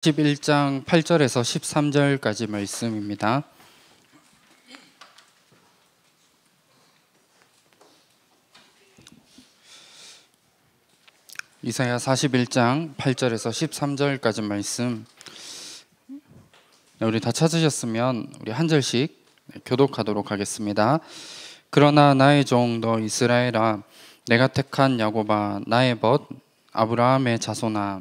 11장 8절에서 13절까지 말씀입니다. 이사야 41장 8절에서 13절까지 말씀. 네, 우리 다 찾으셨으면 우리 한 절씩 교독하도록 하겠습니다. 그러나 나의 종 너 이스라엘아 내가 택한 야곱아 나의 벗 아브라함의 자손아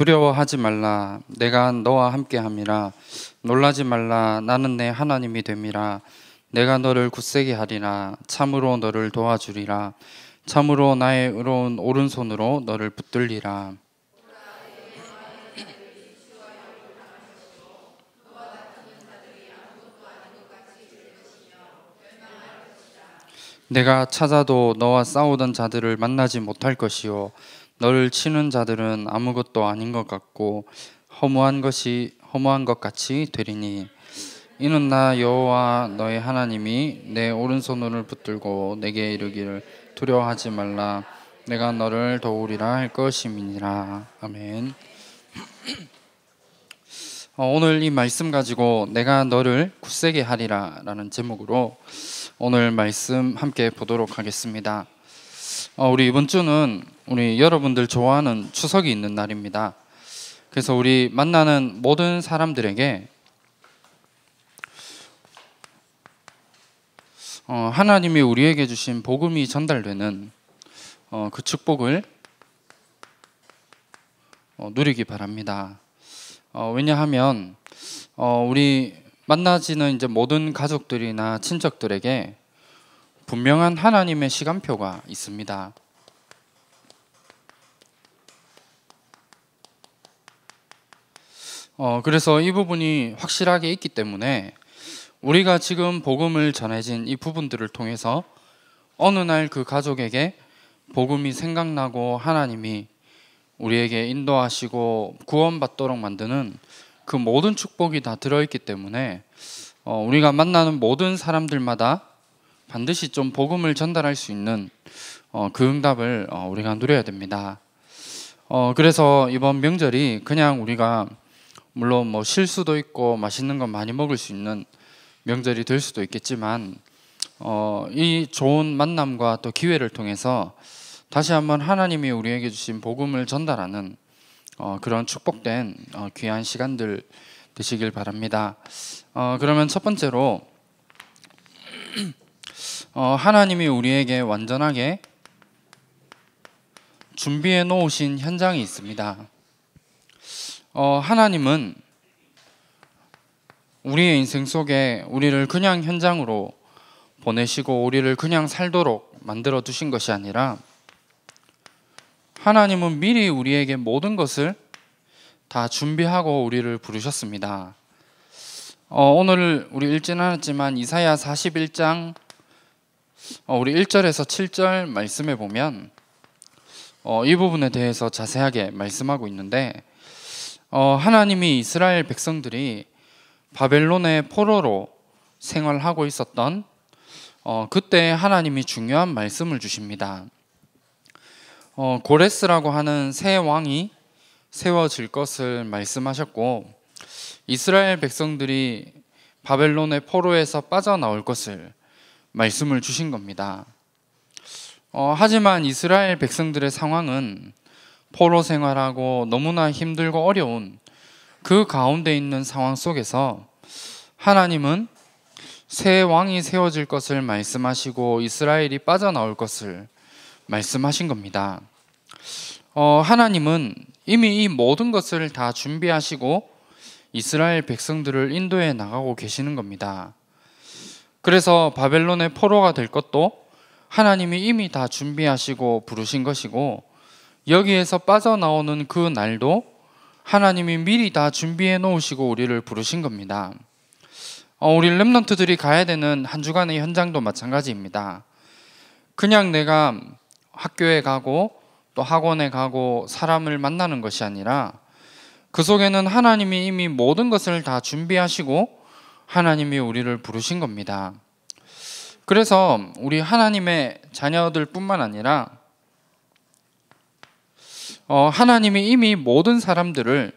두려워하지 말라 내가 너와 함께 함이라 놀라지 말라 나는 내 하나님이 됨이라 내가 너를 굳세게 하리라 참으로 너를 도와주리라 참으로 나의 의로운 오른손으로 너를 붙들리라 내가 찾아도 너와 싸우던 자들을 만나지 못할 것이요 너를 치는 자들은 아무것도 아닌 것 같고 허무한 것이 허무한 것 같이 되리니 이는 나 여호와 너의 하나님이 내 오른손을 붙들고 내게 이르기를 두려워하지 말라 내가 너를 도우리라 할 것임이니라 아멘. 어, 오늘 이 말씀 가지고 내가 너를 굳세게 하리라라는 제목으로 오늘 말씀 함께 보도록 하겠습니다. 어, 우리 이번 주는 우리 여러분들 좋아하는 추석이 있는 날입니다. 그래서 우리 만나는 모든 사람들에게 어, 하나님이 우리에게 주신 복음이 전달되는 어, 그 축복을 어, 누리기 바랍니다. 왜냐하면 우리 만나지는 이제 모든 가족들이나 친척들에게 분명한 하나님의 시간표가 있습니다. 어, 그래서 이 부분이 확실하게 있기 때문에 우리가 지금 복음을 전해진 이 부분들을 통해서 어느 날 그 가족에게 복음이 생각나고 하나님이 우리에게 인도하시고 구원받도록 만드는 그 모든 축복이 다 들어있기 때문에 어, 우리가 만나는 모든 사람들마다 반드시 좀 복음을 전달할 수 있는 어, 그 응답을 어, 우리가 누려야 됩니다. 어, 그래서 이번 명절이 그냥 우리가 물론 뭐 실수도 있고 맛있는 건 많이 먹을 수 있는 명절이 될 수도 있겠지만 어, 이 좋은 만남과 또 기회를 통해서 다시 한번 하나님이 우리에게 주신 복음을 전달하는 어, 그런 축복된 어, 귀한 시간들 되시길 바랍니다. 어, 그러면 첫 번째로 어, 하나님이 우리에게 완전하게 준비해 놓으신 현장이 있습니다. 어, 하나님은 우리의 인생 속에 우리를 그냥 현장으로 보내시고 우리를 그냥 살도록 만들어 두신 것이 아니라 하나님은 미리 우리에게 모든 것을 다 준비하고 우리를 부르셨습니다. 어, 오늘 우리 읽진 않았지만 이사야 41장 어, 우리 1절에서 7절 말씀에 보면 어, 이 부분에 대해서 자세하게 말씀하고 있는데 어, 하나님이 이스라엘 백성들이 바벨론의 포로로 생활하고 있었던 어, 그때 하나님이 중요한 말씀을 주십니다. 어, 고레스라고 하는 새 왕이 세워질 것을 말씀하셨고 이스라엘 백성들이 바벨론의 포로에서 빠져나올 것을 말씀을 주신 겁니다. 어, 하지만 이스라엘 백성들의 상황은 포로 생활하고 너무나 힘들고 어려운 그 가운데 있는 상황 속에서 하나님은 새 왕이 세워질 것을 말씀하시고 이스라엘이 빠져나올 것을 말씀하신 겁니다. 어, 하나님은 이미 이 모든 것을 다 준비하시고 이스라엘 백성들을 인도해 나가고 계시는 겁니다. 그래서 바벨론의 포로가 될 것도 하나님이 이미 다 준비하시고 부르신 것이고 여기에서 빠져나오는 그 날도 하나님이 미리 다 준비해 놓으시고 우리를 부르신 겁니다. 어, 우리 렘런트들이 가야 되는 한 주간의 현장도 마찬가지입니다. 그냥 내가 학교에 가고 또 학원에 가고 사람을 만나는 것이 아니라 그 속에는 하나님이 이미 모든 것을 다 준비하시고 하나님이 우리를 부르신 겁니다. 그래서 우리 하나님의 자녀들 뿐만 아니라 어, 하나님이 이미 모든 사람들을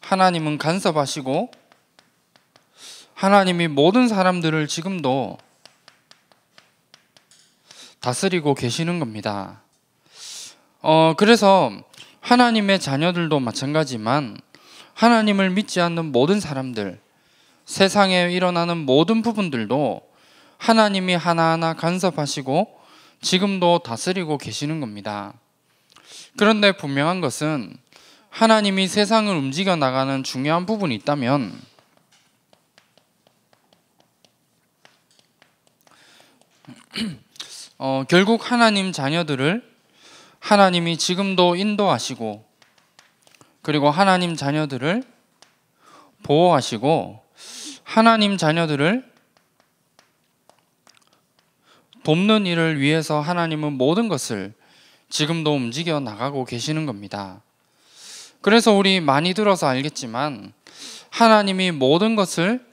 하나님은 간섭하시고 하나님이 모든 사람들을 지금도 다스리고 계시는 겁니다. 어, 그래서 하나님의 자녀들도 마찬가지만 지 하나님을 믿지 않는 모든 사람들, 세상에 일어나는 모든 부분들도 하나님이 하나하나 간섭하시고 지금도 다스리고 계시는 겁니다. 그런데 분명한 것은 하나님이 세상을 움직여 나가는 중요한 부분이 있다면 어, 결국 하나님 자녀들을 하나님이 지금도 인도하시고 그리고 하나님 자녀들을 보호하시고 하나님 자녀들을 돕는 일을 위해서 하나님은 모든 것을 지금도 움직여 나가고 계시는 겁니다. 그래서 우리 많이 들어서 알겠지만 하나님이 모든 것을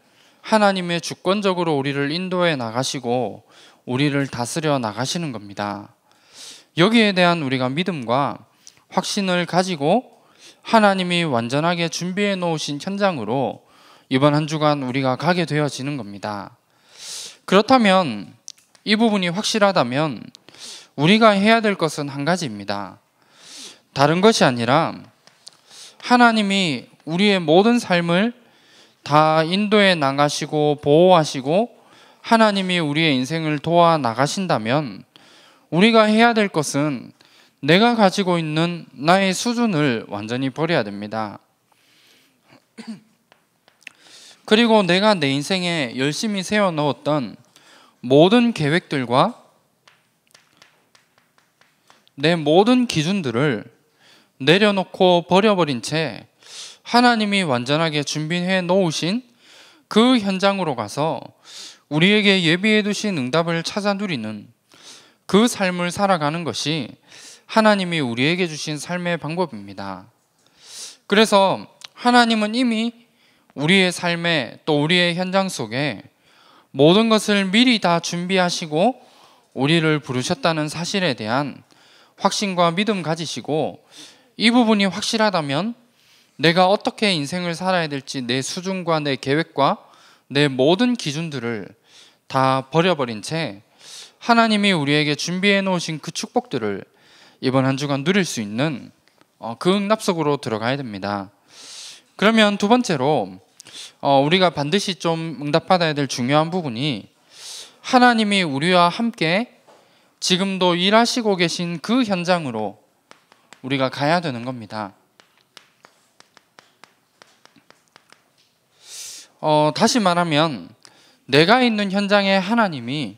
하나님의 주권적으로 우리를 인도해 나가시고 우리를 다스려 나가시는 겁니다. 여기에 대한 우리가 믿음과 확신을 가지고 하나님이 완전하게 준비해 놓으신 현장으로 이번 한 주간 우리가 가게 되어지는 겁니다. 그렇다면 이 부분이 확실하다면 우리가 해야 될 것은 한 가지입니다. 다른 것이 아니라 하나님이 우리의 모든 삶을 다 인도해 나가시고 보호하시고 하나님이 우리의 인생을 도와 나가신다면 우리가 해야 될 것은 내가 가지고 있는 나의 수준을 완전히 버려야 됩니다. 그리고 내가 내 인생에 열심히 세워 넣었던 모든 계획들과 내 모든 기준들을 내려놓고 버려버린 채 하나님이 완전하게 준비해 놓으신 그 현장으로 가서 우리에게 예비해 두신 응답을 찾아 누리는 그 삶을 살아가는 것이 하나님이 우리에게 주신 삶의 방법입니다. 그래서 하나님은 이미 우리의 삶에 또 우리의 현장 속에 모든 것을 미리 다 준비하시고 우리를 부르셨다는 사실에 대한 확신과 믿음 가지시고 이 부분이 확실하다면 내가 어떻게 인생을 살아야 될지 내 수준과 내 계획과 내 모든 기준들을 다 버려버린 채 하나님이 우리에게 준비해 놓으신 그 축복들을 이번 한 주간 누릴 수 있는 어, 그 응답 속으로 들어가야 됩니다. 그러면 두 번째로 어, 우리가 반드시 좀 응답받아야 될 중요한 부분이 하나님이 우리와 함께 지금도 일하시고 계신 그 현장으로 우리가 가야 되는 겁니다. 어, 다시 말하면 내가 있는 현장에 하나님이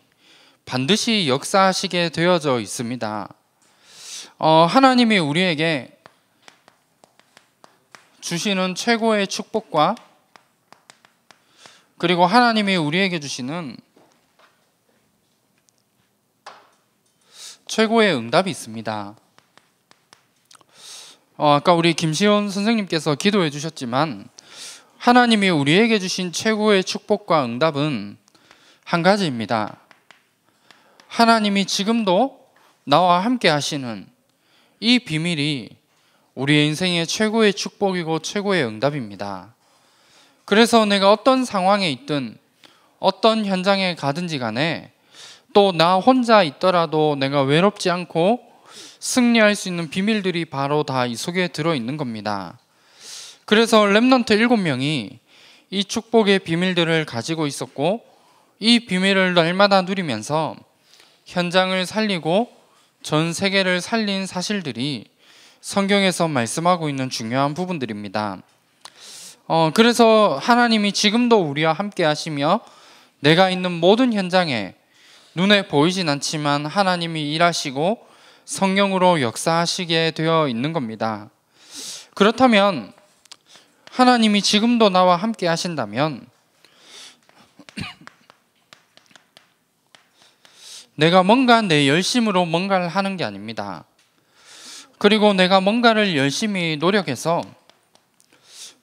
반드시 역사하시게 되어져 있습니다. 어, 하나님이 우리에게 주시는 최고의 축복과 그리고 하나님이 우리에게 주시는 최고의 응답이 있습니다. 어, 아까 우리 김시온 선생님께서 기도해 주셨지만 하나님이 우리에게 주신 최고의 축복과 응답은 한 가지입니다. 하나님이 지금도 나와 함께 하시는 이 비밀이 우리의 인생의 최고의 축복이고 최고의 응답입니다. 그래서 내가 어떤 상황에 있든 어떤 현장에 가든지 간에 또 나 혼자 있더라도 내가 외롭지 않고 승리할 수 있는 비밀들이 바로 다 이 속에 들어 있는 겁니다. 그래서 랩넌트 일곱 명이 이 축복의 비밀들을 가지고 있었고 이 비밀을 날마다 누리면서 현장을 살리고 전 세계를 살린 사실들이 성경에서 말씀하고 있는 중요한 부분들입니다. 어, 그래서 하나님이 지금도 우리와 함께 하시며 내가 있는 모든 현장에 눈에 보이진 않지만 하나님이 일하시고 성령으로 역사하시게 되어 있는 겁니다. 그렇다면 하나님이 지금도 나와 함께 하신다면 내가 뭔가 내 열심으로 뭔가를 하는 게 아닙니다. 그리고 내가 뭔가를 열심히 노력해서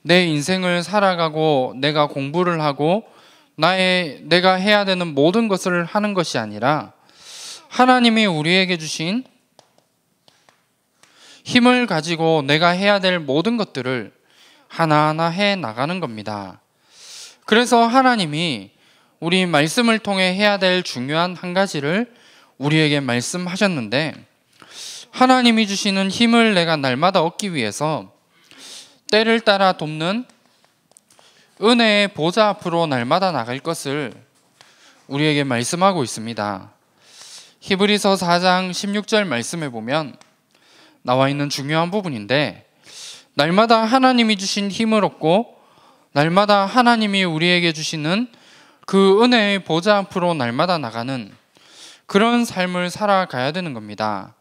내 인생을 살아가고 내가 공부를 하고 나의 내가 해야 되는 모든 것을 하는 것이 아니라 하나님이 우리에게 주신 힘을 가지고 내가 해야 될 모든 것들을 하나하나 해 나가는 겁니다. 그래서 하나님이 우리 말씀을 통해 해야 될 중요한 한 가지를 우리에게 말씀하셨는데 하나님이 주시는 힘을 내가 날마다 얻기 위해서 때를 따라 돕는 은혜의 보좌 앞으로 날마다 나갈 것을 우리에게 말씀하고 있습니다. 히브리서 4장 16절 말씀에 보면 나와 있는 중요한 부분인데 날마다 하나님이 주신 힘을 얻고 날마다 하나님이 우리에게 주시는 그 은혜의 보좌 앞으로 날마다 나가는 그런 삶을 살아가야 되는 겁니다.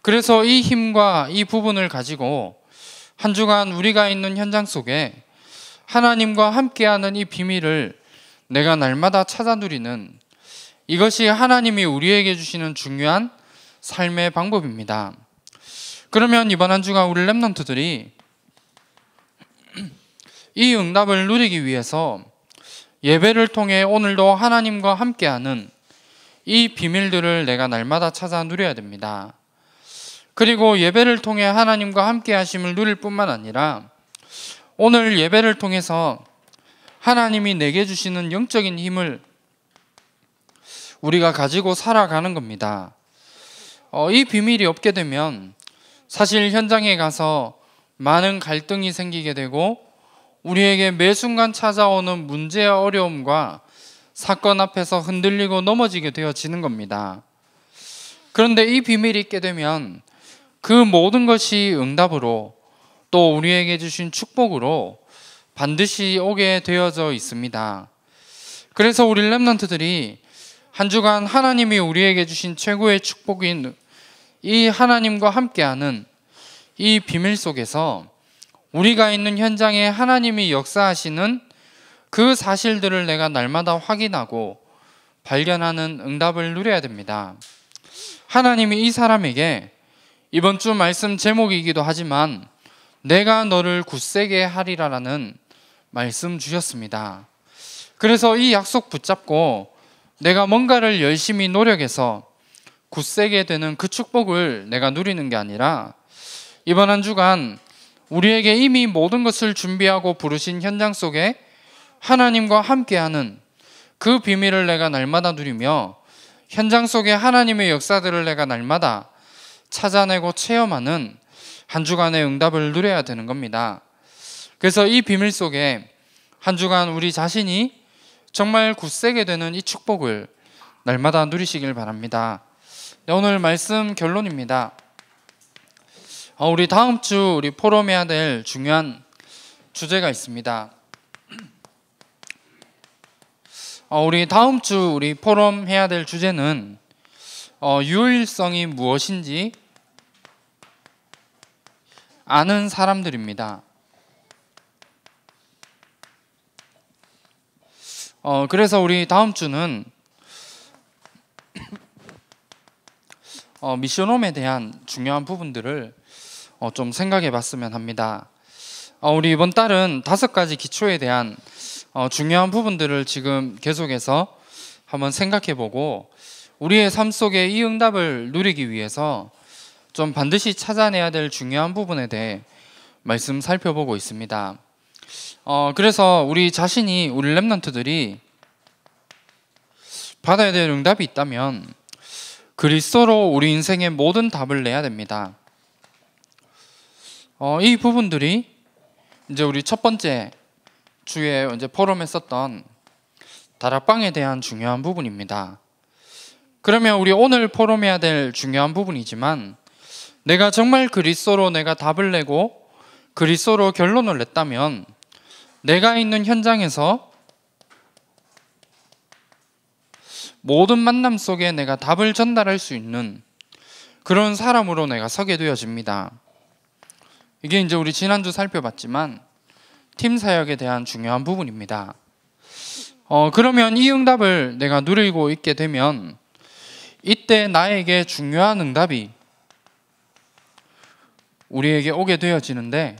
그래서 이 힘과 이 부분을 가지고 한 주간 우리가 있는 현장 속에 하나님과 함께하는 이 비밀을 내가 날마다 찾아 누리는 이것이 하나님이 우리에게 주시는 중요한 삶의 방법입니다. 그러면 이번 한 주간 우리 랩런트들이 이 응답을 누리기 위해서 예배를 통해 오늘도 하나님과 함께하는 이 비밀들을 내가 날마다 찾아 누려야 됩니다. 그리고 예배를 통해 하나님과 함께 하심을 누릴 뿐만 아니라 오늘 예배를 통해서 하나님이 내게 주시는 영적인 힘을 우리가 가지고 살아가는 겁니다. 어, 이 비밀이 없게 되면 사실 현장에 가서 많은 갈등이 생기게 되고 우리에게 매 순간 찾아오는 문제와 어려움과 사건 앞에서 흔들리고 넘어지게 되어지는 겁니다. 그런데 이 비밀이 있게 되면 그 모든 것이 응답으로 또 우리에게 주신 축복으로 반드시 오게 되어져 있습니다. 그래서 우리 랩런트들이 한 주간 하나님이 우리에게 주신 최고의 축복인 이 하나님과 함께하는 이 비밀 속에서 우리가 있는 현장에 하나님이 역사하시는 그 사실들을 내가 날마다 확인하고 발견하는 응답을 누려야 됩니다. 하나님이 이 사람에게 이번 주 말씀 제목이기도 하지만 내가 너를 굳세게 하리라라는 말씀 주셨습니다. 그래서 이 약속 붙잡고 내가 뭔가를 열심히 노력해서 굳세게 되는 그 축복을 내가 누리는 게 아니라 이번 한 주간 우리에게 이미 모든 것을 준비하고 부르신 현장 속에 하나님과 함께하는 그 비밀을 내가 날마다 누리며 현장 속에 하나님의 역사들을 내가 날마다 찾아내고 체험하는 한 주간의 응답을 누려야 되는 겁니다. 그래서 이 비밀 속에 한 주간 우리 자신이 정말 굳세게 되는 이 축복을 날마다 누리시길 바랍니다. 네, 오늘 말씀 결론입니다. 어, 우리 다음 주 우리 포럼해야 될 중요한 주제가 있습니다. 어, 우리 다음 주 우리 포럼해야 될 주제는 어, 유일성이 무엇인지 아는 사람들입니다. 어, 그래서 우리 다음 주는 어, 미션홈에 대한 중요한 부분들을 어, 좀 생각해 봤으면 합니다. 어, 우리 이번 달은 다섯 가지 기초에 대한 어, 중요한 부분들을 지금 계속해서 한번 생각해 보고 우리의 삶 속에 이 응답을 누리기 위해서 좀 반드시 찾아내야 될 중요한 부분에 대해 말씀 살펴보고 있습니다. 어, 그래서 우리 자신이 우리 랩런트들이 받아야 될 응답이 있다면 그리스도로 우리 인생의 모든 답을 내야 됩니다. 어, 이 부분들이 이제 우리 첫 번째 주에 이제 포럼에 썼던 다락방에 대한 중요한 부분입니다. 그러면 우리 오늘 포럼해야 될 중요한 부분이지만 내가 정말 그리스도로 내가 답을 내고 그리스도로 결론을 냈다면 내가 있는 현장에서 모든 만남 속에 내가 답을 전달할 수 있는 그런 사람으로 내가 서게 되어집니다. 이게 이제 우리 지난주 살펴봤지만 팀 사역에 대한 중요한 부분입니다. 어, 그러면 이 응답을 내가 누리고 있게 되면 이때 나에게 중요한 응답이 우리에게 오게 되어지는데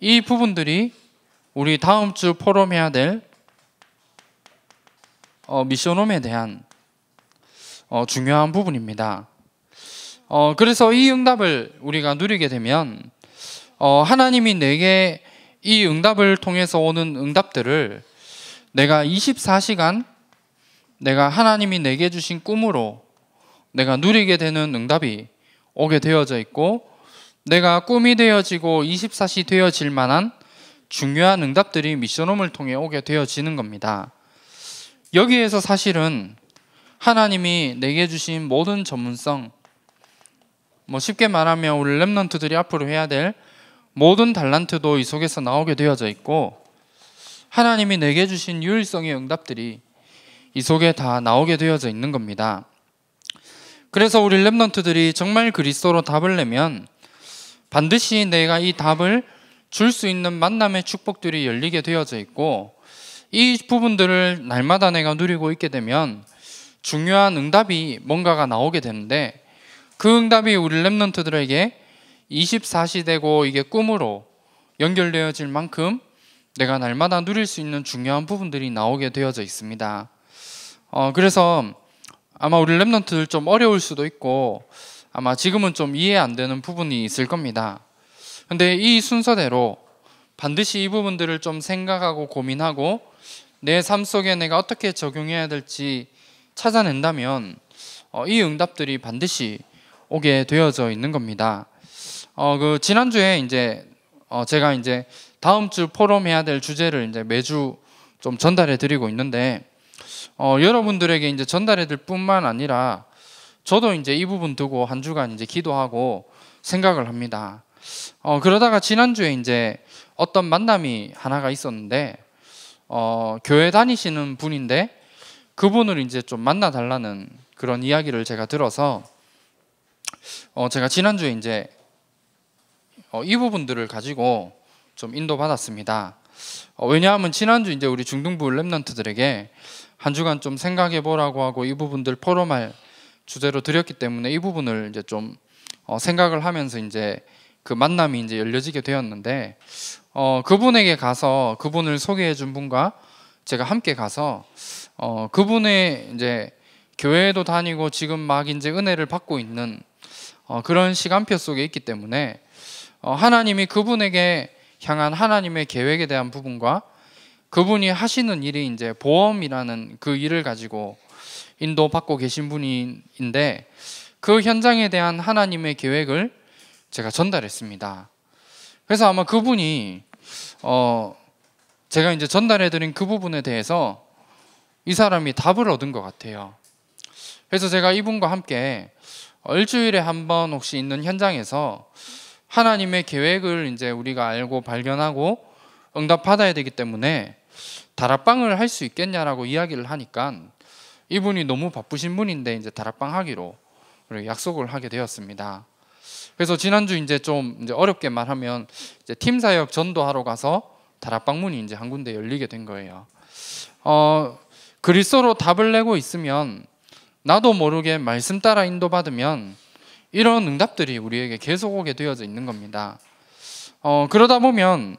이 부분들이 우리 다음 주 포럼해야 될 어, 미션홈에 대한 어, 중요한 부분입니다. 어, 그래서 이 응답을 우리가 누리게 되면 어, 하나님이 내게 이 응답을 통해서 오는 응답들을 내가 24시간 내가 하나님이 내게 주신 꿈으로 내가 누리게 되는 응답이 오게 되어져 있고 내가 꿈이 되어지고 24시 되어질 만한 중요한 응답들이 미션홈을 통해 오게 되어지는 겁니다. 여기에서 사실은 하나님이 내게 주신 모든 전문성, 뭐 쉽게 말하면 우리 랩런트들이 앞으로 해야 될 모든 달란트도 이 속에서 나오게 되어져 있고 하나님이 내게 주신 유일성의 응답들이 이 속에 다 나오게 되어져 있는 겁니다. 그래서 우리 랩런트들이 정말 그리스도로 답을 내면 반드시 내가 이 답을 줄 수 있는 만남의 축복들이 열리게 되어져 있고 이 부분들을 날마다 내가 누리고 있게 되면 중요한 응답이 뭔가가 나오게 되는데 그 응답이 우리 랩런트들에게 24시 되고 이게 꿈으로 연결되어질 만큼 내가 날마다 누릴 수 있는 중요한 부분들이 나오게 되어져 있습니다. 어, 그래서 아마 우리 랩런트들 좀 어려울 수도 있고 아마 지금은 좀 이해 안 되는 부분이 있을 겁니다. 근데 이 순서대로 반드시 이 부분들을 좀 생각하고 고민하고 내 삶 속에 내가 어떻게 적용해야 될지 찾아낸다면 어, 이 응답들이 반드시 오게 되어져 있는 겁니다. 어, 그 지난주에 이제 어, 제가 이제 다음 주 포럼 해야 될 주제를 이제 매주 좀 전달해 드리고 있는데 어, 여러분들에게 이제 전달해 드릴 뿐만 아니라 저도 이제 이 부분 두고 한 주간 이제 기도하고 생각을 합니다. 어, 그러다가 지난주에 이제 어떤 만남이 하나가 있었는데, 어, 교회 다니시는 분인데, 그분을 이제 좀 만나달라는 그런 이야기를 제가 들어서, 어, 제가 지난주에 이제 어, 이 부분들을 가지고 좀 인도받았습니다. 어, 왜냐하면 지난주 이제 우리 중등부 랩런트들에게 한 주간 좀 생각해 보라고 하고 이 부분들 포럼할 주제로 드렸기 때문에 이 부분을 이제 좀 어, 생각을 하면서 이제 그 만남이 이제 열려지게 되었는데 어, 그분에게 가서 그분을 소개해 준 분과 제가 함께 가서 어, 그분의 이제 교회도 다니고 지금 막 이제 은혜를 받고 있는 어, 그런 시간표 속에 있기 때문에 어, 하나님이 그분에게 향한 하나님의 계획에 대한 부분과 그분이 하시는 일이 이제 보험이라는 그 일을 가지고 인도받고 계신 분인데 그 현장에 대한 하나님의 계획을 제가 전달했습니다. 그래서 아마 그분이 어 제가 이제 전달해드린 그 부분에 대해서 이 사람이 답을 얻은 것 같아요. 그래서 제가 이분과 함께 일주일에 한번 혹시 있는 현장에서 하나님의 계획을 이제 우리가 알고 발견하고 응답받아야 되기 때문에 다락방을 할 수 있겠냐라고 이야기를 하니까 이분이 너무 바쁘신 분인데 이제 다락방 하기로 약속을 하게 되었습니다. 그래서 지난주 이제 좀 이제 어렵게 말하면 이제 팀 사역 전도하러 가서 다락방 문이 이제 한 군데 열리게 된 거예요. 어, 그리스도로 답을 내고 있으면 나도 모르게 말씀 따라 인도받으면 이런 응답들이 우리에게 계속 오게 되어져 있는 겁니다. 어, 그러다 보면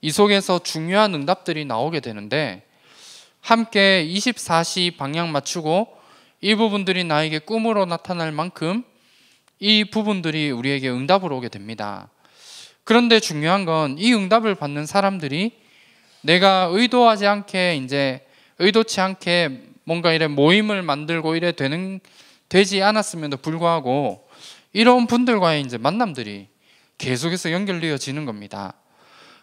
이 속에서 중요한 응답들이 나오게 되는데 함께 24시 방향 맞추고 이 부분들이 나에게 꿈으로 나타날 만큼 이 부분들이 우리에게 응답으로 오게 됩니다. 그런데 중요한 건 이 응답을 받는 사람들이 내가 의도하지 않게 이제 의도치 않게 뭔가 이래 모임을 만들고 이래 되는 되지 않았음에도 불구하고 이런 분들과의 이제 만남들이 계속해서 연결되어지는 겁니다.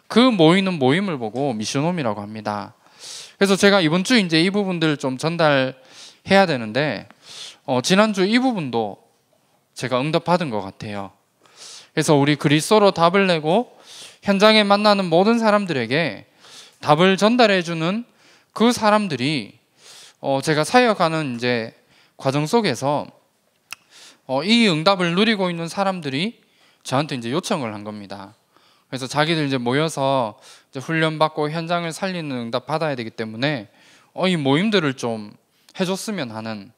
그 모이는 모임을 보고 미션홈이라고 합니다. 그래서 제가 이번 주 이제 이 부분들 좀 전달해야 되는데 어, 지난주 이 부분도 제가 응답받은 것 같아요. 그래서 우리 그리스도로 답을 내고 현장에 만나는 모든 사람들에게 답을 전달해 주는 그 사람들이 어, 제가 사역하는 이제 과정 속에서 어, 이 응답을 누리고 있는 사람들이 저한테 이제 요청을 한 겁니다. 그래서 자기들 이제 모여서 이제 훈련 받고 현장을 살리는 응답 받아야 되기 때문에 어, 이 모임들을 좀 해줬으면 하는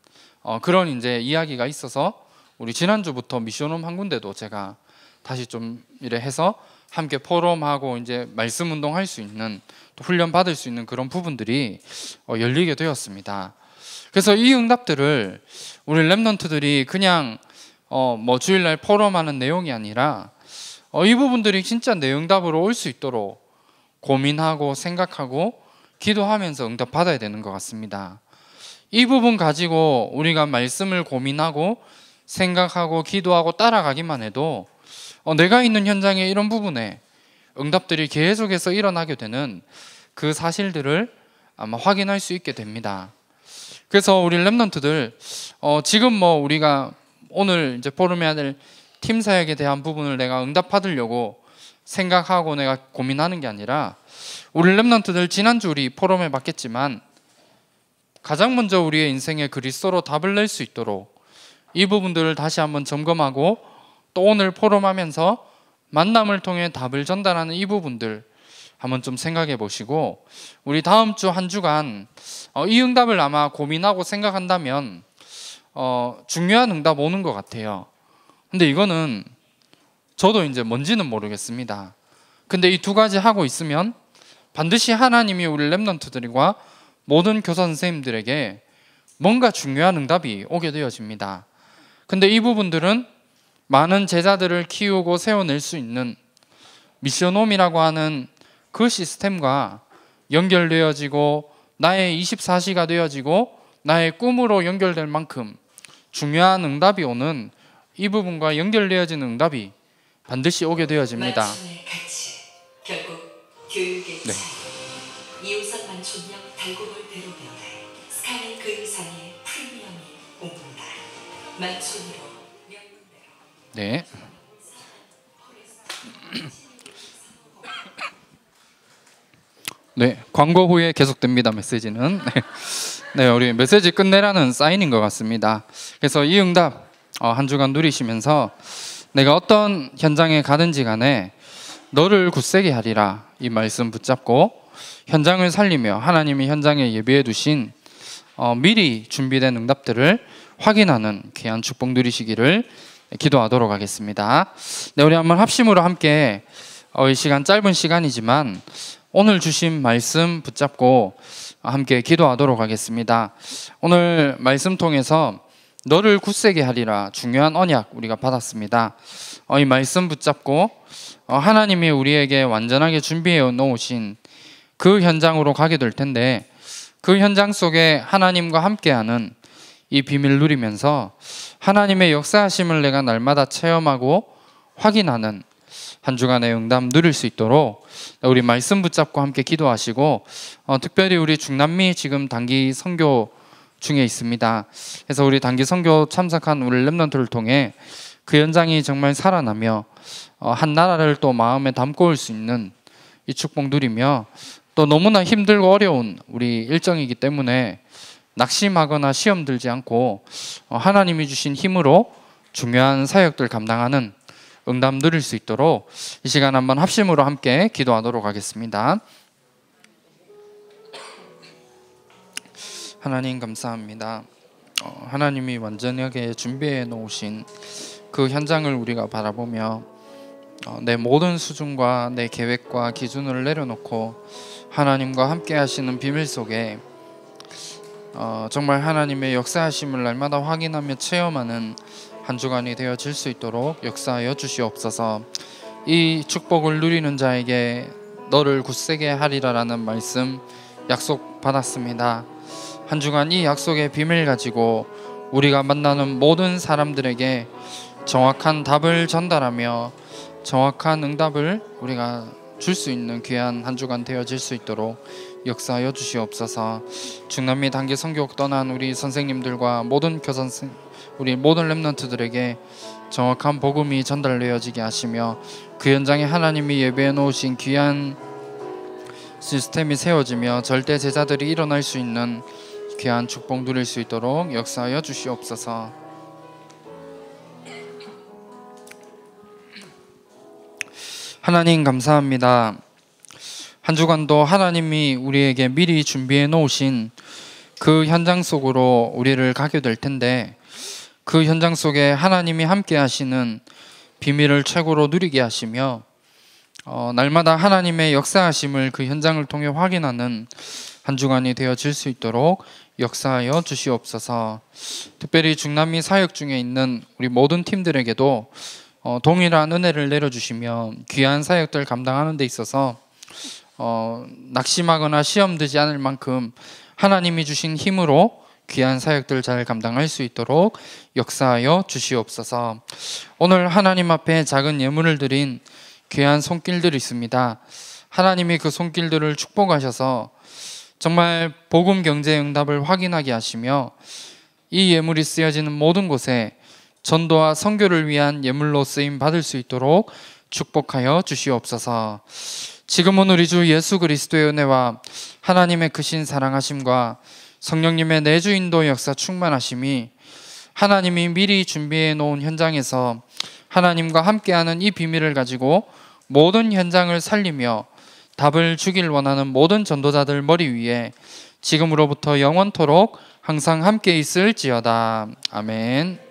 어, 그런 이제 이야기가 있어서 우리 지난주부터 미션홈 한 군데도 제가 다시 좀 이래 해서 함께 포럼하고 이제 말씀 운동할 수 있는 또 훈련 받을 수 있는 그런 부분들이 어, 열리게 되었습니다. 그래서 이 응답들을 우리 랩넌트들이 그냥 어, 뭐 주일날 포럼하는 내용이 아니라 어, 이 부분들이 진짜 내 응답으로 올 수 있도록 고민하고 생각하고 기도하면서 응답 받아야 되는 것 같습니다. 이 부분 가지고 우리가 말씀을 고민하고 생각하고 기도하고 따라가기만 해도 어, 내가 있는 현장에 이런 부분에 응답들이 계속해서 일어나게 되는 그 사실들을 아마 확인할 수 있게 됩니다. 그래서 우리 랩런트들 어, 지금 뭐 우리가 오늘 이제 포럼해아될 팀 사역에 대한 부분을 내가 응답받으려고 생각하고 내가 고민하는 게 아니라 우리 렘런트들 지난주 우리 포럼에 봤겠지만 가장 먼저 우리의 인생의 그리스도로 답을 낼 수 있도록 이 부분들을 다시 한번 점검하고 또 오늘 포럼하면서 만남을 통해 답을 전달하는 이 부분들 한번 좀 생각해 보시고 우리 다음 주 한 주간 어, 이 응답을 아마 고민하고 생각한다면 어, 중요한 응답 오는 것 같아요. 근데 이거는 저도 이제 뭔지는 모르겠습니다. 근데 이 두 가지 하고 있으면 반드시 하나님이 우리 랩런트들과 모든 교사 선생님들에게 뭔가 중요한 응답이 오게 되어집니다. 근데 이 부분들은 많은 제자들을 키우고 세워낼 수 있는 미션홈이라고 하는 그 시스템과 연결되어지고 나의 24시가 되어지고 나의 꿈으로 연결될 만큼 중요한 응답이 오는 이 부분과 연결되어지는 응답이 반드시 오게 되어집니다. 네. 그 네. 네, 광고 후에 계속됩니다. 메시지는 네, 우리 메시지 끝내라는 사인인 것 같습니다. 그래서 이 응답 어, 한 주간 누리시면서 내가 어떤 현장에 가든지 간에 너를 굳세게 하리라 이 말씀 붙잡고 현장을 살리며 하나님이 현장에 예비해 두신 어, 미리 준비된 응답들을 확인하는 귀한 축복 누리시기를 기도하도록 하겠습니다. 네, 우리 한번 합심으로 함께 어, 이 시간 짧은 시간이지만 오늘 주신 말씀 붙잡고 함께 기도하도록 하겠습니다. 오늘 말씀 통해서 너를 굳세게 하리라 중요한 언약 우리가 받았습니다. 어, 이 말씀 붙잡고 어, 하나님이 우리에게 완전하게 준비해 놓으신 그 현장으로 가게 될 텐데 그 현장 속에 하나님과 함께하는 이 비밀 누리면서 하나님의 역사하심을 내가 날마다 체험하고 확인하는 한 주간의 응답 누릴 수 있도록 우리 말씀 붙잡고 함께 기도하시고 어, 특별히 우리 중남미 지금 단기 선교 중에 있습니다. 그래서 우리 단기 선교 참석한 우리 렘넌트를 통해 그 연장이 정말 살아나며 어, 한 나라를 또 마음에 담고 올 수 있는 이 축복 누리며 또 너무나 힘들고 어려운 우리 일정이기 때문에 낙심하거나 시험 들지 않고 어, 하나님이 주신 힘으로 중요한 사역들 감당하는 응답 누릴 수 있도록 이 시간 한번 합심으로 함께 기도하도록 하겠습니다. 하나님 감사합니다. 어, 하나님이 완전하게 준비해 놓으신 그 현장을 우리가 바라보며 어, 내 모든 수준과 내 계획과 기준을 내려놓고 하나님과 함께 하시는 비밀 속에 어, 정말 하나님의 역사하심을 날마다 확인하며 체험하는 한 주간이 되어질 수 있도록 역사하여 주시옵소서. 이 축복을 누리는 자에게 너를 굳세게 하리라라는 말씀 약속 받았습니다. 한 주간 이 약속의 비밀 가지고 우리가 만나는 모든 사람들에게 정확한 답을 전달하며 정확한 응답을 우리가 줄 수 있는 귀한 한 주간 되어질 수 있도록 역사하여 주시옵소서. 중남미 단계 선교 떠난 우리 선생님들과 모든 교선 우리 모든 렘넌트들에게 정확한 복음이 전달되어지게 하시며 그 현장에 하나님이 예배해 놓으신 귀한 시스템이 세워지며 절대 제자들이 일어날 수 있는 귀한 축복 누릴 수 있도록 역사하여 주시옵소서. 하나님 감사합니다. 한 주간도 하나님이 우리에게 미리 준비해 놓으신 그 현장 속으로 우리를 가게 될 텐데 그 현장 속에 하나님이 함께 하시는 비밀을 최고로 누리게 하시며 어, 날마다 하나님의 역사하심을 그 현장을 통해 확인하는 한 주간이 되어질 수 있도록 역사하여 주시옵소서. 특별히 중남미 사역 중에 있는 우리 모든 팀들에게도 어, 동일한 은혜를 내려주시며 귀한 사역들 감당하는 데 있어서 어, 낙심하거나 시험되지 않을 만큼 하나님이 주신 힘으로 귀한 사역들 잘 감당할 수 있도록 역사하여 주시옵소서. 오늘 하나님 앞에 작은 예물을 드린 귀한 손길들이 있습니다. 하나님이 그 손길들을 축복하셔서 정말 복음 경제 응답을 확인하게 하시며 이 예물이 쓰여지는 모든 곳에 전도와 선교를 위한 예물로 쓰임 받을 수 있도록 축복하여 주시옵소서. 지금은 우리 주 예수 그리스도의 은혜와 하나님의 크신 사랑하심과 성령님의 내주 인도 역사 충만하심이 하나님이 미리 준비해 놓은 현장에서 하나님과 함께하는 이 비밀을 가지고 모든 현장을 살리며 답을 주길 원하는 모든 전도자들 머리 위에 지금으로부터 영원토록 항상 함께 있을지어다. 아멘.